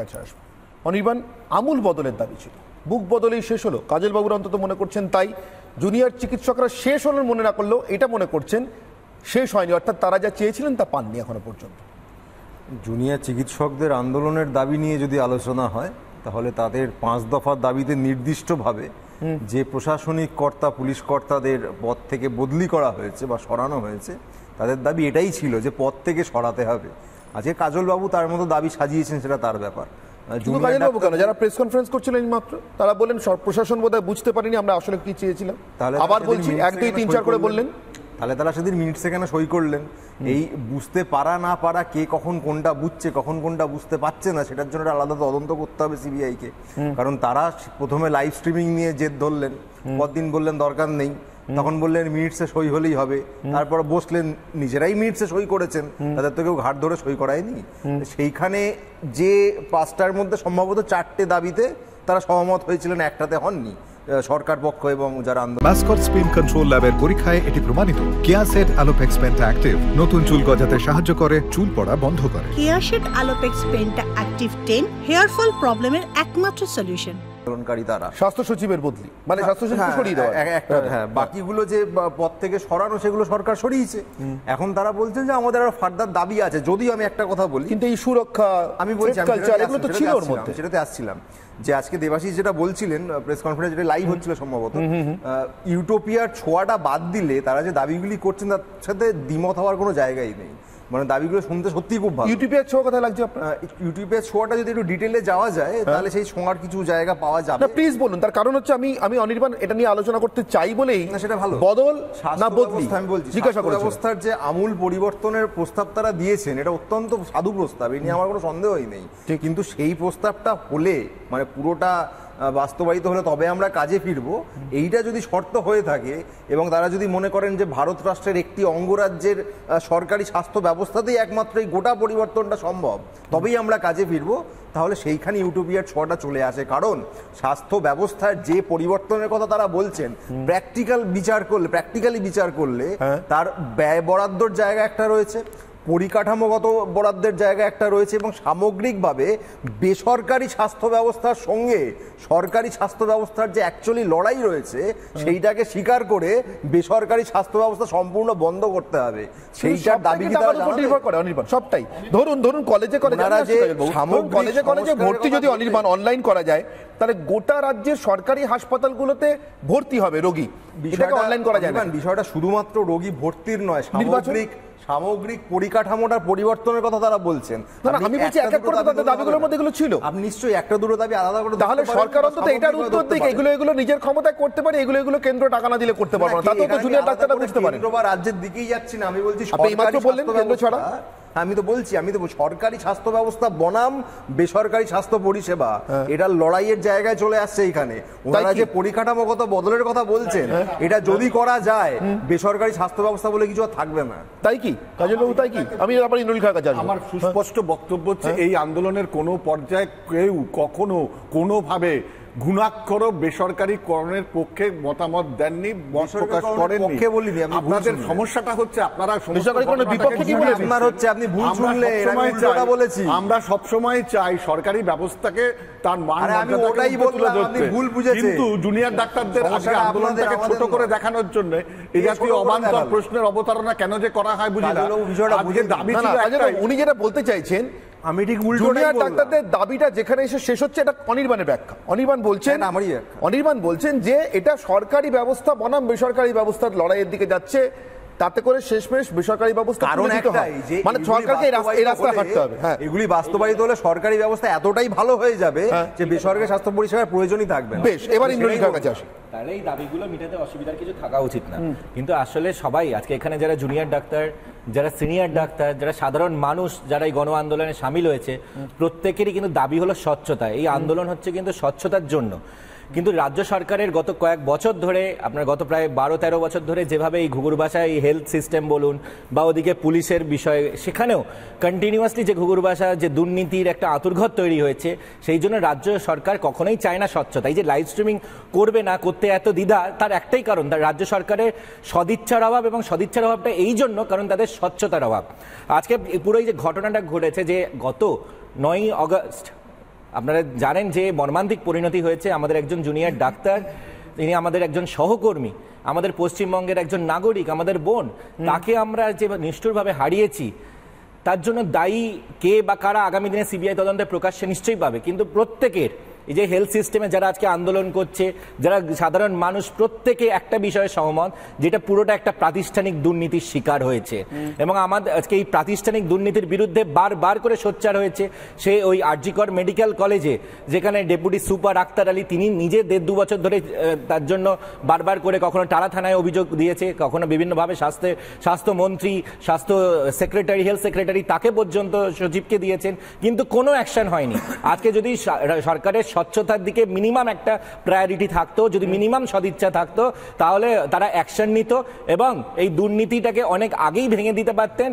কাছে আসবে অনির্বাণ আমূল বদলের দাবি ছিল বুক বদলেই শেষ হলো কাজল বাবুর অন্তত মনে করছেন তাই জুনিয়র চিকিৎসকরা শেষ হলেন মনে না করলেও এটা মনে করছেন শেষ হয়নি অর্থাৎ তারা যা চেয়েছিলেন তা পাননি এখনো পর্যন্ত জুনিয়র চিকিৎসকদের আন্দোলনের দাবি নিয়ে যদি আলোচনা হয় তাহলে তাদের পাঁচ দফার দাবিতে নির্দিষ্টভাবে যে প্রশাসনিক কর্তা পুলিশ কর্তাদের পদ থেকে বদলি করা হয়েছে বা সরানো হয়েছে তাদের দাবি এটাই ছিল যে পদ থেকে সরাতে হবে আজকে কাজলবাবু তার মতো দাবি সাজিয়েছেন সেটা তার ব্যাপার মানে যারা প্রেস কনফারেন্স মাত্র তারা বললেন প্রশাসন বোধহয় বুঝতে আমরা আসলে কি চেয়েছিলাম আবার বলছি করে বললেন তাহলে তারা সেদিন মিনিট সেখানে সই করলেন এই বুঝতে পারা না পারা কে কখন কোনটা বুঝছে কখন কোনটা বুঝতে পারছে না সেটার জন্য আলাদা তদন্ত করতে হবে সিবিআইকে কারণ তারা প্রথমে লাইভ স্ট্রিমিং নিয়ে জেদ ধরলেন পরদিন বললেন দরকার নেই তখন বললেন মিনিটসে সই হলেই হবে তারপর বসলেন নিজেরাই মিনিটসে সই করেছেন তাদের তো কেউ ঘাট ধরে সই করায়নি সেইখানে যে পাঁচটার মধ্যে সম্ভবত চারটে দাবিতে তারা সহমত হয়েছিলেন একটাতে হননি সরকার পক্ষ এবং যারা আন্দোলন মাস্কট স্পিন কন্ট্রোল ল্যাবের পরীক্ষায় এটি প্রমাণিত কেয়াসেট আলোপেক্স পেন্টা অ্যাক্টিভ নতুন চুল গজাতে সাহায্য করে চুল পড়া বন্ধ করে Keyaseth alopex penta active ten hair fall প্রবলেমের একমাত্র সলিউশন স্বাস্থ্য সচিবের বদলি মানে হ্যাঁ, স্বাস্থ্য সচিব হ্যাঁ, সরিয়ে হ্যাঁ, বাকিগুলো যে পদ থেকে সরানো সেগুলো সরকার সরিয়েছে এখন তারা বলছেন যে আমাদের ফার্দার দাবি আছে যদিও আমি একটা কথা বলি কিন্তু এই সুরক্ষা আমি বলছি ওর মধ্যে সেটাতে আসছিলাম যে আজকে দেবাশিস যেটা বলছিলেন প্রেস কনফারেন্স যেটা লাইভ হচ্ছিল সম্ভবত ইউটোপিয়ার ছোঁয়াটা বাদ দিলে তারা যে দাবিগুলি করছেন তার সাথে দ্বিমত হওয়ার কোনো জায়গাই নেই মানে দাবিগুলো শুনতে সত্যিই খুব ভালো ইউটিউবের ছোঁয়া কথা লাগছে আপনার হ্যাঁ, ইউটিউবের ছোঁয়াটা যদি একটু ডিটেলে যাওয়া যায় হ্যাঁ। তাহলে সেই ছোঁয়ার কিছু জায়গা পাওয়া যাবে না প্লিজ বলুন তার কারণ হচ্ছে আমি আমি অনির্বাণ এটা নিয়ে আলোচনা করতে চাই বলেই না সেটা ভালো বদল না বদলি আমি বলছি জিজ্ঞাসা করি অবস্থার যে আমূল পরিবর্তনের প্রস্তাব তারা দিয়েছেন এটা অত্যন্ত সাধু প্রস্তাব এ নিয়ে আমার কোনো সন্দেহই নেই কিন্তু সেই প্রস্তাবটা হলে মানে পুরোটা বাস্তবায়িত হলে তবে আমরা কাজে ফিরব এইটা যদি শর্ত হয়ে থাকে এবং তারা যদি মনে করেন যে ভারত রাষ্ট্রের একটি অঙ্গরাজ্যের সরকারি স্বাস্থ্য ব্যবস্থাতেই একমাত্র এই গোটা পরিবর্তনটা সম্ভব তবেই আমরা কাজে ফিরব তাহলে সেইখানে ইউটোপিয়ার ছোঁয়াটা চলে আসে কারণ স্বাস্থ্য ব্যবস্থার যে পরিবর্তনের কথা তারা বলছেন প্র্যাকটিক্যাল বিচার করলে প্র্যাকটিক্যালি বিচার করলে হ্যাঁ। তার ব্যয় বরাদ্দর জায়গা একটা রয়েছে পরিকাঠামোগত বরাদ্দের জায়গা একটা রয়েছে এবং সামগ্রিকভাবে বেসরকারি স্বাস্থ্য ব্যবস্থার সঙ্গে সরকারি স্বাস্থ্য ব্যবস্থার যে অ্যাকচুয়ালি লড়াই রয়েছে সেইটাকে স্বীকার করে বেসরকারি স্বাস্থ্য ব্যবস্থা সম্পূর্ণ বন্ধ করতে হবে সেইটার দাবি সবটাই ধরুন ধরুন কলেজে কলেজে কলেজে কলেজে ভর্তি যদি অনির্বাণ অনলাইন করা যায় তাহলে গোটা রাজ্যের সরকারি হাসপাতালগুলোতে ভর্তি হবে রোগী বিষয়টা অনলাইন করা যায় বিষয়টা শুধুমাত্র রোগী ভর্তির নয় সামগ্রিক সামগ্রিক পরিকাঠামোটা পরিবর্তনের কথা তারা বলছেন আমি বলছি এক এক করে তাদের দাবিগুলোর মধ্যে এগুলো ছিল আপনি নিশ্চয়ই একটা দুটো দাবি আলাদা করে তাহলে সরকার অন্তত এটার উত্তর দিকে এগুলো এগুলো নিজের ক্ষমতায় করতে পারে এগুলো এগুলো কেন্দ্র টাকা না দিলে করতে পারবে না তাতে তো জুনিয়র ডাক্তাররা বুঝতে পারে রাজ্যের দিকেই যাচ্ছি না আমি বলছি আপনি মাত্র বললেন কেন্দ্র ছাড়া হ্যাঁ, আমি তো বলছি আমি তো সরকারি স্বাস্থ্য ব্যবস্থা বনাম বেসরকারি স্বাস্থ্য পরিষেবা হ্যাঁ। এটা লড়াইয়ের জায়গায় চলে আসছে এখানে ওনারা যে পরিকাঠামোগত বদলের কথা বলছেন হ্যাঁ। এটা যদি করা যায় বেসরকারি স্বাস্থ্য ব্যবস্থা বলে কিছু থাকবে না তাই কি কাজলবাবু তাই কি আমি আবার ইনুল খাকা কাছে আমার সুস্পষ্ট বক্তব্য হচ্ছে এই আন্দোলনের কোনো পর্যায়ে কেউ কখনো কোনোভাবে ঘুণাক্ষর বেসরকারি করণের পক্ষে মতামত দেননি প্রকাশ করেন পক্ষে বলিনি আপনাদের সমস্যাটা হচ্ছে আপনারা বিপক্ষে কি আপনার হচ্ছে আপনি ভুল বলেছি আমরা সব সময় চাই সরকারি ব্যবস্থাকে তার মান আমি ওটাই বললাম আপনি ভুল বুঝেছেন কিন্তু জুনিয়র ডাক্তারদের আজকে আন্দোলনটাকে ছোট করে দেখানোর জন্য এই জাতীয় অবান্তর প্রশ্নের অবতারণা কেন যে করা হয় বুঝি না আজকে দাবি ছিল আচ্ছা, উনি যেটা বলতে চাইছেন আমি ঠিক জুনিয়র ডাক্তারদের দাবিটা যেখানে এসে শেষ হচ্ছে এটা অনির্বাণের ব্যাখ্যা অনির্বাণ বলছেন আমারই অনির্বাণ বলছেন যে এটা সরকারি ব্যবস্থা বনাম বেসরকারি ব্যবস্থার লড়াইয়ের দিকে যাচ্ছে তাতে করে শেষমেশ বেসরকারি ব্যবস্থা কারণ একটাই মানে সরকারকে এই রাস্তা হাঁটতে হবে হ্যাঁ। এগুলি বাস্তবায়িত হলে সরকারি ব্যবস্থা এতটাই ভালো হয়ে যাবে হ্যাঁ। যে বেসরকারি স্বাস্থ্য পরিষেবার প্রয়োজনই থাকবে বেশ এবার ইন্দ্রনীতার কাছে আসি তাহলে এই দাবিগুলো মেটাতে অসুবিধার কিছু থাকা উচিত না কিন্তু আসলে সবাই আজকে এখানে যারা জুনিয়র ডাক্তার যারা সিনিয়র ডাক্তার যারা সাধারণ মানুষ যারা এই গণ আন্দোলনে সামিল হয়েছে প্রত্যেকেরই কিন্তু দাবি হলো স্বচ্ছতা এই আন্দোলন হচ্ছে কিন্তু স্বচ্ছতার জন্য কিন্তু রাজ্য সরকারের গত কয়েক বছর ধরে আপনার গত প্রায় বারো তেরো বছর ধরে যেভাবে এই ঘুঘুর বাসা এই হেলথ সিস্টেম বলুন বা ওদিকে পুলিশের বিষয়ে সেখানেও কন্টিনিউয়াসলি যে ঘুঘুর ভাষা যে দুর্নীতির একটা আতুর্ঘর তৈরি হয়েছে সেই জন্য রাজ্য সরকার কখনোই চায় না স্বচ্ছতা এই যে লাইভ স্ট্রিমিং করবে না করতে এত দ্বিধা তার একটাই কারণ তার রাজ্য সরকারের সদিচ্ছার অভাব এবং সদিচ্ছার অভাবটা এই জন্য কারণ তাদের স্বচ্ছতার অভাব আজকে পুরো এই যে ঘটনাটা ঘটেছে যে গত নয়ই অগস্ট আপনারা জানেন যে মর্মান্তিক পরিণতি হয়েছে আমাদের একজন জুনিয়র ডাক্তার তিনি আমাদের একজন সহকর্মী আমাদের পশ্চিমবঙ্গের একজন নাগরিক আমাদের বোন তাকে আমরা যে নিষ্ঠুরভাবে হারিয়েছি তার জন্য দায়ী কে বা কারা আগামী দিনে সিবিআই তদন্তে প্রকাশ্যে নিশ্চয়ই পাবে কিন্তু প্রত্যেকের এই যে হেলথ সিস্টেমে যারা আজকে আন্দোলন করছে যারা সাধারণ মানুষ প্রত্যেকে একটা বিষয়ে সহমত যেটা পুরোটা একটা প্রাতিষ্ঠানিক দুর্নীতির শিকার হয়েছে এবং আমাদের আজকে এই প্রাতিষ্ঠানিক দুর্নীতির বিরুদ্ধে বারবার করে সোচ্চার হয়েছে সে ওই আরজিকর মেডিকেল কলেজে যেখানে ডেপুটি সুপার আক্তার আলী তিনি নিজে দেড় দু বছর ধরে তার জন্য বারবার করে কখনো টারা থানায় অভিযোগ দিয়েছে কখনো বিভিন্নভাবে স্বাস্থ্য স্বাস্থ্যমন্ত্রী স্বাস্থ্য সেক্রেটারি হেলথ সেক্রেটারি তাকে পর্যন্ত সচিবকে দিয়েছেন কিন্তু কোনো অ্যাকশন হয়নি আজকে যদি সরকারের স্বচ্ছতার দিকে মিনিমাম একটা প্রায়োরিটি থাকতো যদি মিনিমাম সদিচ্ছা থাকতো তাহলে তারা অ্যাকশন নিত এবং এই দুর্নীতিটাকে অনেক আগেই ভেঙে দিতে পারতেন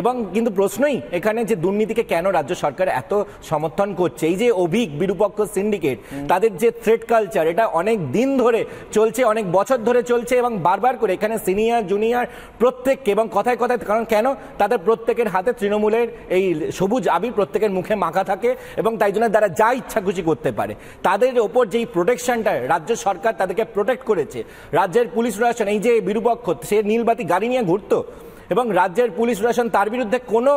এবং কিন্তু প্রশ্নই এখানে যে দুর্নীতিকে কেন রাজ্য সরকার এত সমর্থন করছে এই যে অভিক বিরুপক্ষ সিন্ডিকেট তাদের যে থ্রেড কালচার এটা অনেক দিন ধরে চলছে অনেক বছর ধরে চলছে এবং বারবার করে এখানে সিনিয়র জুনিয়র প্রত্যেককে এবং কথায় কথায় কারণ কেন তাদের প্রত্যেকের হাতে তৃণমূলের এই সবুজ আবির প্রত্যেকের মুখে মাখা থাকে এবং তাই জন্য তারা যা ইচ্ছা খুশি করতে পারে পারে তাদের ওপর যেই প্রোটেকশনটা রাজ্য সরকার তাদেরকে প্রোটেক্ট করেছে রাজ্যের পুলিশ প্রশাসন এই যে বিরুপক্ষ সে নীলবাতি গাড়ি নিয়ে ঘুরতো এবং রাজ্যের পুলিশ প্রশাসন তার বিরুদ্ধে কোনো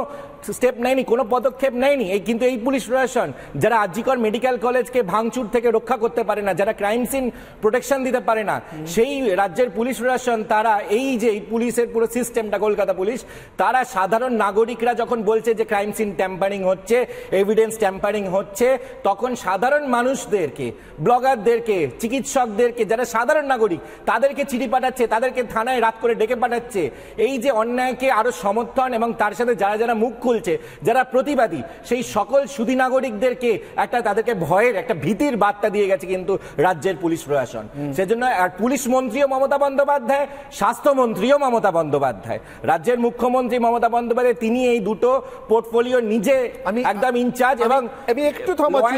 স্টেপ নেয়নি কোনো পদক্ষেপ নেয়নি এই কিন্তু এই পুলিশ প্রশাসন যারা আজিকর মেডিকেল কলেজকে ভাঙচুর থেকে রক্ষা করতে পারে না যারা ক্রাইম সিন প্রোটেকশন দিতে পারে না সেই রাজ্যের পুলিশ প্রশাসন তারা এই যে পুলিশের পুরো সিস্টেমটা কলকাতা পুলিশ তারা সাধারণ নাগরিকরা যখন বলছে যে ক্রাইম সিন ট্যাম্পারিং হচ্ছে এভিডেন্স ট্যাম্পারিং হচ্ছে তখন সাধারণ মানুষদেরকে ব্লগারদেরকে চিকিৎসকদেরকে যারা সাধারণ নাগরিক তাদেরকে চিঠি পাঠাচ্ছে তাদেরকে থানায় রাত করে ডেকে পাঠাচ্ছে এই যে অন্যায় অন্যায়কে আরো সমর্থন এবং তার সাথে যারা যারা মুখ খুলছে যারা প্রতিবাদী সেই সকল সুদী নাগরিকদেরকে একটা তাদেরকে ভয়ের একটা ভীতির বার্তা দিয়ে গেছে কিন্তু রাজ্যের পুলিশ প্রশাসন সেজন্য আর পুলিশ মন্ত্রীও মমতা বন্দ্যোপাধ্যায় স্বাস্থ্যমন্ত্রীও মমতা বন্দ্যোপাধ্যায় রাজ্যের মুখ্যমন্ত্রী মমতা বন্দ্যোপাধ্যায় তিনি এই দুটো পোর্টফোলিও নিজে আমি একদম ইনচার্জ এবং আমি একটু থামাচ্ছি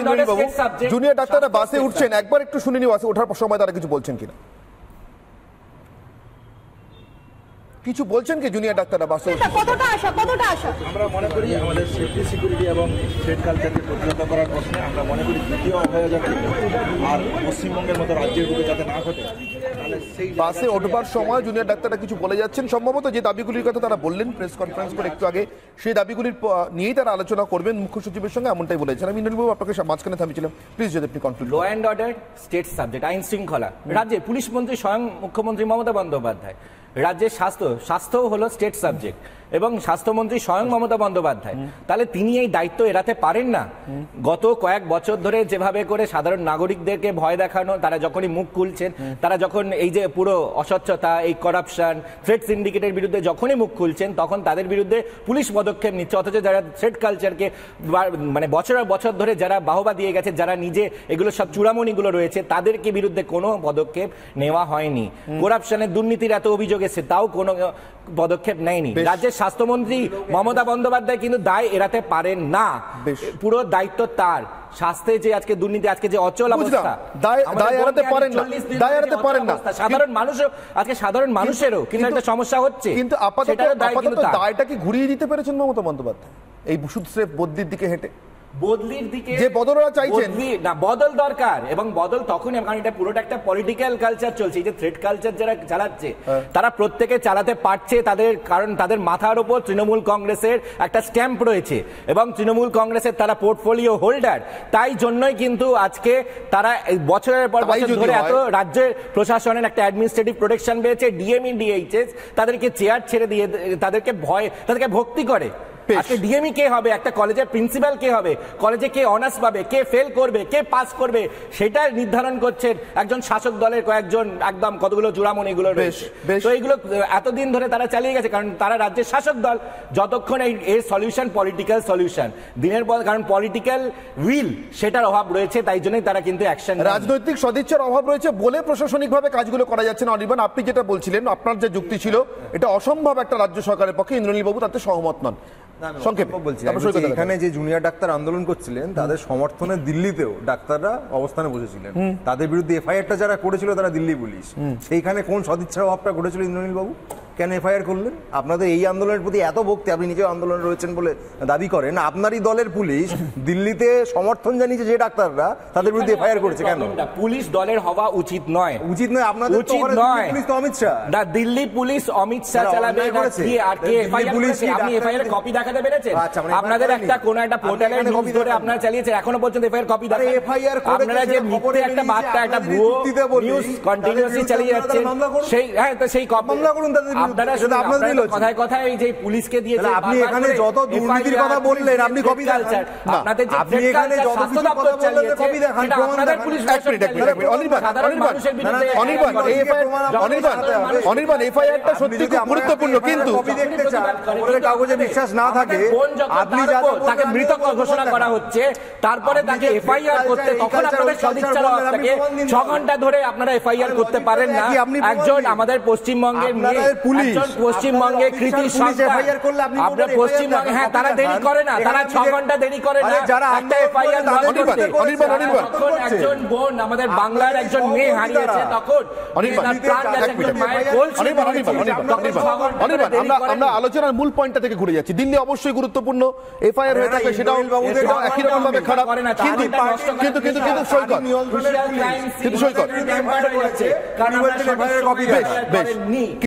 জুনিয়র ডাক্তাররা বাসে উঠছেন একবার একটু শুনে নিই বাসে ওঠার সময় তারা কিছু বলছেন কিনা কিছু বলছেন কি জুনিয়র ডাক্তাররা বাস্তব কতটা আশা কতটা আশা আমরা মনে করি আমাদের সেফটি সিকিউরিটি এবং ট্রেড কালচারকে প্রতিহত করার প্রশ্নে আমরা মনে করি দ্বিতীয় অভয়জন আর পশ্চিমবঙ্গের মতো রাজ্যের বুকে যাতে না ঘটে বাসে ওঠবার সময় জুনিয়র ডাক্তাররা কিছু বলে যাচ্ছেন সম্ভবত যে দাবিগুলির কথা তারা বললেন প্রেস কনফারেন্স করে একটু আগে সেই দাবিগুলির নিয়েই তারা আলোচনা করবেন মুখ্য সচিবের সঙ্গে এমনটাই বলেছেন আমি ইন্দ্রবাবু আপনাকে মাঝখানে থামিয়েছিলাম প্লিজ যদি আপনি confuse law and order state subject আইন শৃঙ্খলা রাজ্যে পুলিশ মন্ত্রী স্বয়ং মুখ্যমন্ত্রী মমতা বন্দ্যোপাধ্যায় রাজ্যের স্বাস্থ্য স্বাস্থ্যও হলো স্টেট সাবজেক্ট এবং স্বাস্থ্যমন্ত্রী স্বয়ং মমতা বন্দ্যোপাধ্যায় তাহলে তিনি এই দায়িত্ব এড়াতে পারেন না গত কয়েক বছর ধরে যেভাবে করে সাধারণ নাগরিকদেরকে ভয় দেখানো তারা যখনই মুখ খুলছেন তারা যখন এই যে পুরো অস্বচ্ছতা এই করাপশন থ্রেড সিন্ডিকেটের বিরুদ্ধে যখনই মুখ খুলছেন তখন তাদের বিরুদ্ধে পুলিশ পদক্ষেপ নিচ্ছে অথচ যারা থ্রেড কালচারকে মানে বছরের বছর ধরে যারা বাহবা দিয়ে গেছে যারা নিজে এগুলো সব চূড়ামণিগুলো রয়েছে তাদেরকে বিরুদ্ধে কোনো পদক্ষেপ নেওয়া হয়নি করাপশনের দুর্নীতির এত অভিযোগ গেছে তাও কোনো পদক্ষেপ নেয়নি রাজ্যের স্বাস্থ্যমন্ত্রী মমতা বন্দ্যোপাধ্যায় কিন্তু দায় এড়াতে পারেন না পুরো দায়িত্ব তার স্বাস্থ্যে যে আজকে দুর্নীতি আজকে যে অচল অবস্থা দায় এড়াতে পারেন না দায় এড়াতে পারেন না সাধারণ মানুষও আজকে সাধারণ মানুষেরও কিন্তু একটা সমস্যা হচ্ছে কিন্তু আপাতত আপাতত দায়টা কি ঘুরিয়ে দিতে পেরেছেন মমতা বন্দ্যোপাধ্যায় এই শুধু স্রেফ বদ্যির দিকে হেঁটে বদলির দিকে যে বদলরা চাইছেন না বদল দরকার এবং বদল তখন কারণ এটা পুরোটা একটা পলিটিক্যাল কালচার চলছে এই যে থ্রেড কালচার যারা চালাচ্ছে হ্যাঁ। তারা প্রত্যেকে চালাতে পারছে তাদের কারণ তাদের মাথার ওপর তৃণমূল কংগ্রেসের একটা স্ট্যাম্প রয়েছে এবং তৃণমূল কংগ্রেসের তারা পোর্টফোলিও হোল্ডার তাই জন্যই কিন্তু আজকে তারা বছরের পর বছর ধরে এত রাজ্যের প্রশাসনের একটা অ্যাডমিনিস্ট্রেটিভ প্রোটেকশন পেয়েছে ডিএমই ডিএইচএস e তাদেরকে চেয়ার ছেড়ে দিয়ে তাদেরকে ভয় তাদেরকে ভক্তি করে আজকে ডিএমই e কে হবে একটা কলেজের প্রিন্সিপাল কে হবে কলেজে কে অনার্স পাবে কে ফেল করবে কে পাস করবে সেটা নির্ধারণ করছেন একজন শাসক দলের কয়েকজন একদম কতগুলো জোড়ামন এগুলো রয়েছে তো এইগুলো এতদিন ধরে তারা চালিয়ে গেছে কারণ তারা রাজ্যের শাসক দল যতক্ষণ এই এর সলিউশন পলিটিক্যাল সলিউশন দিনের পর কারণ পলিটিক্যাল উইল সেটার অভাব রয়েছে তাই জন্যই তারা কিন্তু অ্যাকশন রাজনৈতিক সদিচ্ছার অভাব রয়েছে বলে প্রশাসনিকভাবে কাজগুলো করা যাচ্ছে না অনির্বাণ আপনি যেটা বলছিলেন আপনার যে যুক্তি ছিল এটা অসম্ভব একটা রাজ্য সরকারের পক্ষে ইন্দ্রনীল বাবু তাতে সহমত নন এখানে যে জুনিয়র ডাক্তার আন্দোলন করছিলেন তাদের সমর্থনে দিল্লিতেও ডাক্তাররা অবস্থানে বসেছিলেন তাদের বিরুদ্ধে টা যারা করেছিল তারা দিল্লি পুলিশ সেইখানে কোন সদিচ্ছার অভাবটা ঘটেছিল ইন্দ্রনীল বাবু কেন এফআইআর করলেন আপনাদের এই আন্দোলনের প্রতি এত ভক্তি আপনি নিজে আন্দোলনে রয়েছেন বলে দাবি করেন আপনারই দলের পুলিশ দিল্লিতে সমর্থন জানিয়েছে যে ডাক্তাররা তাদের বিরুদ্ধে এফআইআর করেছে কেন পুলিশ দলের হওয়া উচিত নয় উচিত নয় আপনাদের উচিত নয় পুলিশ তো অমিত শাহ না দিল্লি পুলিশ অমিত শাহ চালাবে কি আর কে এফআইআর পুলিশ কি আপনি এফআইআর কপি দেখাতে পেরেছেন আচ্ছা, মানে আপনাদের একটা কোন একটা পোর্টালে কপি ধরে আপনারা চালিয়েছে এখনো পর্যন্ত এফআইআর কপি দেখেন এফআইআর করে আপনারা যে মিথ্যে একটা বার্তা একটা ভুয়ো নিউজ কন্টিনিউয়াসলি চালিয়ে যাচ্ছে সেই হ্যাঁ তো সেই কপি মামলা করুন তাদের হ্যাঁ, গুরুত্বপূর্ণ কিন্তু কাগজে বিশ্বাস না থাকে আপনি তাকে মৃত ঘোষণা করা হচ্ছে তারপরে তাকে এফআইআর করতে তখন ঘন্টা ধরে আপনারা এফআইআর করতে পারেন না একজন আমাদের পশ্চিমবঙ্গের মেয়ে পশ্চিমবঙ্গে কৃতি আপনার পশ্চিমবঙ্গে হ্যাঁ তারা দেরি করে না তারা ছ ঘন্টা দেরি করে না যারা একটা এফআইআর একজন বোন আমাদের বাংলার একজন মেয়ে হারিয়েছে তখন মূল পয়েন্টটা থেকে ঘুরে যাচ্ছি অবশ্যই গুরুত্বপূর্ণ এফআইআর হয়ে থাকে ভাবে কিন্তু